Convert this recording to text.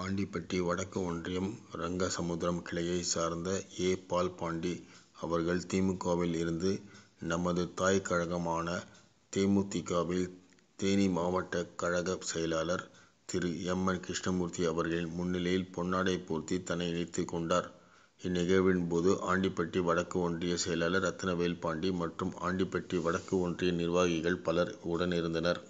பாண்டிப்பட்டி வடக்கு ஒன்றியம் ரங்கசமுத்திரம் கிளையை சார்ந்த ஏ. பால் பாண்டி அவர்கள் திமுகவில் இருந்து நமது தாய் கழகமான தேமுதிகவில் தேனி மாவட்ட கழக செயலாளர் திரு. எம். என். கிருஷ்ணமூர்த்தி அவர்களின் முன்னிலையில் பொன்னாடை போர்த்தி தன்னை இணைத்து கொண்டார். இந்நிகழ்வின் போது ஆண்டிப்பட்டி வடக்கு ஒன்றிய செயலாளர் பாண்டி மற்றும் ஆண்டிப்பட்டி வடக்கு ஒன்றிய நிர்வாகிகள் பலர் உடனிருந்தனர்.